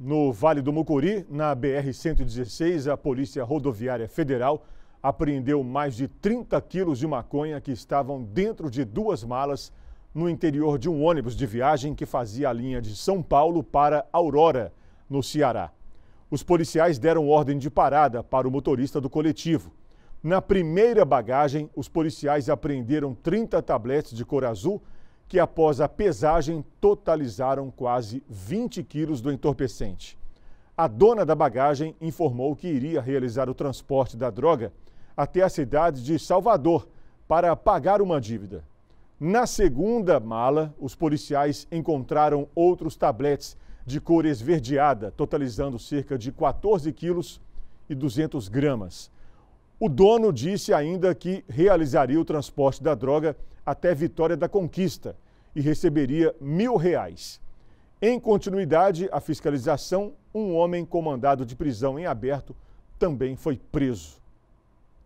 No Vale do Mucuri, na BR-116, a Polícia Rodoviária Federal apreendeu mais de 30 quilos de maconha que estavam dentro de duas malas no interior de um ônibus de viagem que fazia a linha de São Paulo para Aurora, no Ceará. Os policiais deram ordem de parada para o motorista do coletivo. Na primeira bagagem, os policiais apreenderam 30 tabletes de cor azul que após a pesagem totalizaram quase 20 quilos do entorpecente. A dona da bagagem informou que iria realizar o transporte da droga até a cidade de Salvador para pagar uma dívida. Na segunda mala, os policiais encontraram outros tabletes de cor esverdeada, totalizando cerca de 14 quilos e 200 gramas. O dono disse ainda que realizaria o transporte da droga até Vitória da Conquista e receberia mil reais. Em continuidade à fiscalização, um homem comandado de prisão em aberto também foi preso.